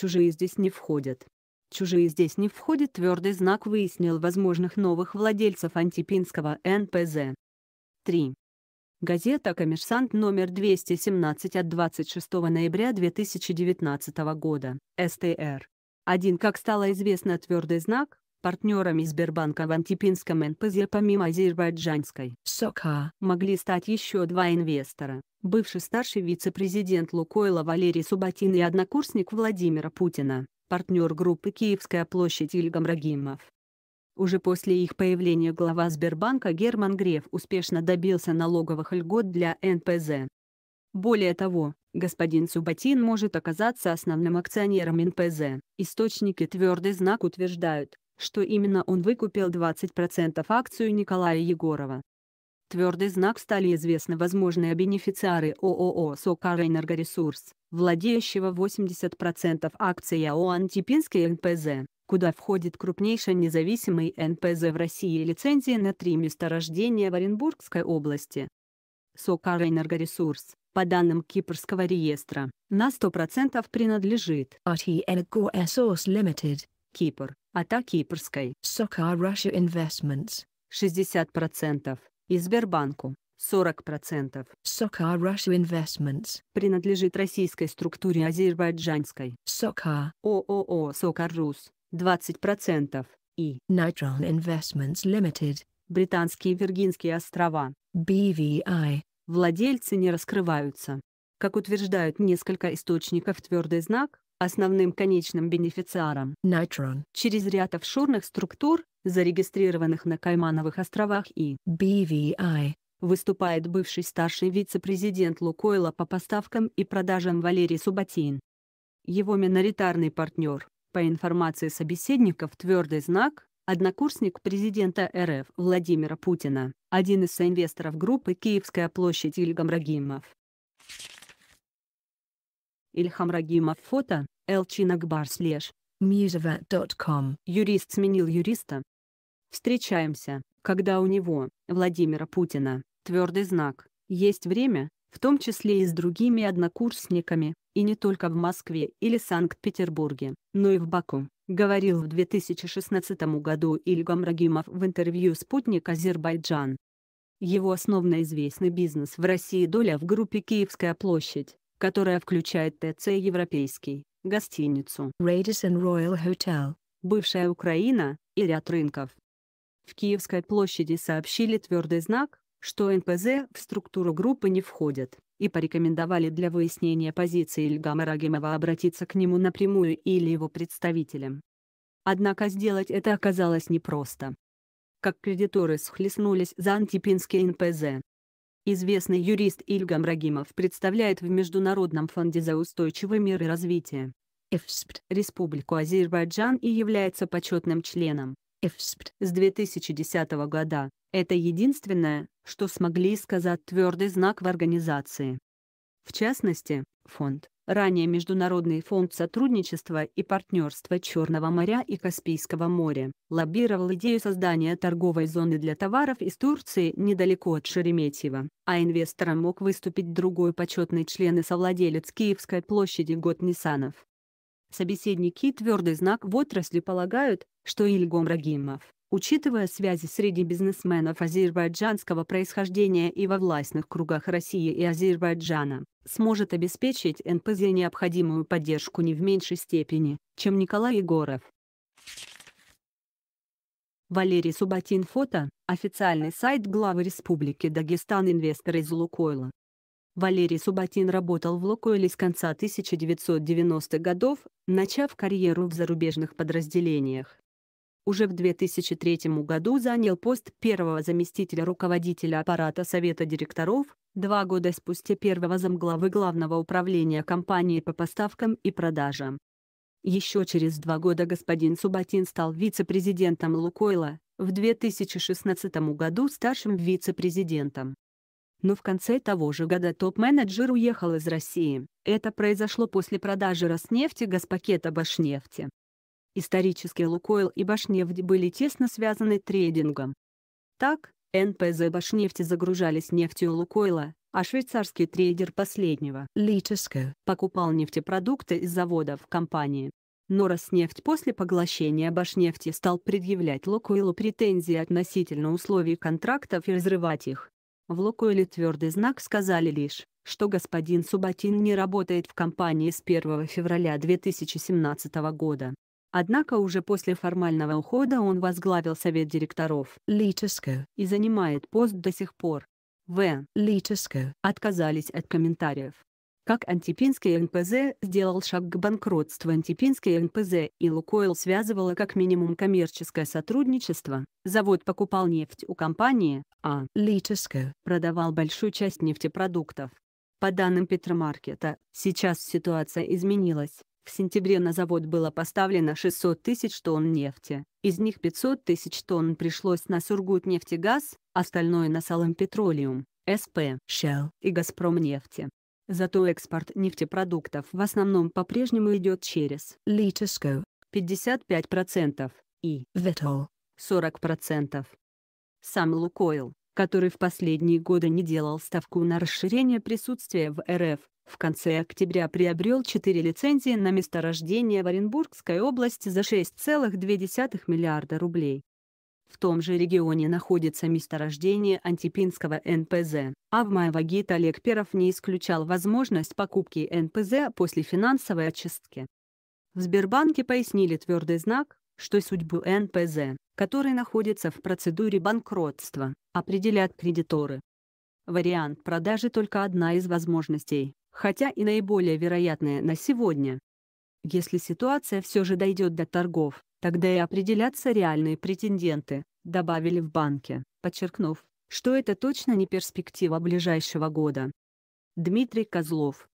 Чужие здесь не входят. Чужие здесь не входят. твердый знак выяснил возможных новых владельцев антипинского НПЗ. 3. Газета «Коммерсант» номер 217 от 26 ноября 2019 года, СТР. 1. Как стало известно, твердый знак, Партнерами Сбербанка в Антипинском НПЗ помимо азербайджанской СОКА могли стать еще два инвестора – бывший старший вице-президент Лукойла Валерий Субатин и однокурсник Владимира Путина, партнер группы «Киевская площадь» Ильгам Рагимов. Уже после их появления глава Сбербанка Герман Греф успешно добился налоговых льгот для НПЗ. Более того, господин Субатин может оказаться основным акционером НПЗ. Источники твердый знак утверждают, что именно он выкупил 20% акцию Николая Егорова. Твердый знак стали известны возможные бенефициары ООО «Сокара Энергоресурс», владеющего 80% акций АО «Антипинский НПЗ», куда входит крупнейший независимый НПЗ в России и лицензия на три месторождения в Оренбургской области. «Сокара Энергоресурс», по данным Кипрского реестра, на 100% принадлежит RT Energorесурс Limited, Кипр. АТА Кипрской, Сокар Russia Investments, 60%, и Сбербанку, 40%, Сокар Russia Investments, принадлежит российской структуре азербайджанской, Сокар, ООО Сокар Рус, 20%, и Nitron Investments Limited, Британские Виргинские острова, BVI, владельцы не раскрываются. Как утверждают несколько источников твердый знак, основным конечным бенефициаром Nitron через ряд офшорных структур, зарегистрированных на Каймановых островах и BVI, выступает бывший старший вице-президент Лукойла по поставкам и продажам Валерий Субатин. Его миноритарный партнер, по информации собеседников «Твердый знак», однокурсник президента РФ Владимира Путина, один из соинвесторов группы «Киевская площадь» Ильгам Рагимов. Ильхам Рагимов фото, lchinakbar слеж. Musevat.com Юрист сменил юриста. Встречаемся, когда у него, Владимира Путина, твердый знак. Есть время, в том числе и с другими однокурсниками, и не только в Москве или Санкт-Петербурге, но и в Баку, говорил в 2016 году Ильгам Рагимов в интервью «Спутник Азербайджан». Его основной известный бизнес в России доля в группе «Киевская площадь», которая включает ТЦ «Европейский», гостиницу «Radisson Royal Hotel», бывшая Украина, и ряд рынков. В Киевской площади сообщили твердый знак, что НПЗ в структуру группы не входят, и порекомендовали для выяснения позиции Ильгама Рагимова обратиться к нему напрямую или его представителям. Однако сделать это оказалось непросто. Как кредиторы схлестнулись за антипинские НПЗ, Известный юрист Ильгам Рагимов представляет в Международном фонде за устойчивый мир и развитие ЭФСПД Республику Азербайджан и является почетным членом ЭФСПД с 2010 года. Это единственное, что смогли сказать твердый знак в организации. В частности, фонд ранее Международный фонд сотрудничества и партнерства Черного моря и Каспийского моря, лоббировал идею создания торговой зоны для товаров из Турции недалеко от Шереметьево, а инвестором мог выступить другой почетный член и совладелец Киевской площади Год Ниссанов. Собеседники твердый знак в отрасли полагают, что Ильгом Рагимов, Учитывая связи среди бизнесменов азербайджанского происхождения и во властных кругах России и Азербайджана, сможет обеспечить НПЗ необходимую поддержку не в меньшей степени, чем Николай Егоров. Валерий Субатин фото, официальный сайт главы Республики Дагестан инвестор из Лукойла. Валерий Субатин работал в Лукойле с конца 1990-х годов, начав карьеру в зарубежных подразделениях уже в 2003 году занял пост первого заместителя руководителя аппарата Совета директоров, два года спустя первого замглавы Главного управления компании по поставкам и продажам. Еще через два года господин Субатин стал вице-президентом Лукойла, в 2016 году старшим вице-президентом. Но в конце того же года топ-менеджер уехал из России. Это произошло после продажи Роснефти газпакета Башнефти. Исторически Лукойл и Башнефть были тесно связаны трейдингом. Так, НПЗ Башнефти загружались нефтью Лукойла, а швейцарский трейдер последнего Литиско покупал нефтепродукты из заводов компании. Но Роснефть после поглощения Башнефти стал предъявлять Лукойлу претензии относительно условий контрактов и разрывать их. В Лукойле твердый знак сказали лишь, что господин Субатин не работает в компании с 1 февраля 2017 года. Однако уже после формального ухода он возглавил совет директоров Литиско и занимает пост до сих пор. В. Литиско отказались от комментариев. Как Антипинский НПЗ сделал шаг к банкротству Антипинский НПЗ и Лукойл связывало как минимум коммерческое сотрудничество, завод покупал нефть у компании, а Литиско продавал большую часть нефтепродуктов. По данным Петромаркета, сейчас ситуация изменилась. В сентябре на завод было поставлено 600 тысяч тонн нефти. Из них 500 тысяч тонн пришлось на Сургутнефтегаз, остальное на Салампетролиум, СП, Shell и Газпромнефти. Зато экспорт нефтепродуктов в основном по-прежнему идет через Литиско 55% и Витол 40%. Сам Лукойл, который в последние годы не делал ставку на расширение присутствия в РФ, в конце октября приобрел 4 лицензии на месторождение в Оренбургской области за 6,2 миллиарда рублей. В том же регионе находится месторождение антипинского НПЗ, а в мае Вагит Олег Перов не исключал возможность покупки НПЗ после финансовой очистки. В Сбербанке пояснили твердый знак, что судьбу НПЗ, который находится в процедуре банкротства, определят кредиторы. Вариант продажи только одна из возможностей, хотя и наиболее вероятное на сегодня. Если ситуация все же дойдет до торгов, тогда и определятся реальные претенденты, добавили в банке, подчеркнув, что это точно не перспектива ближайшего года. Дмитрий Козлов,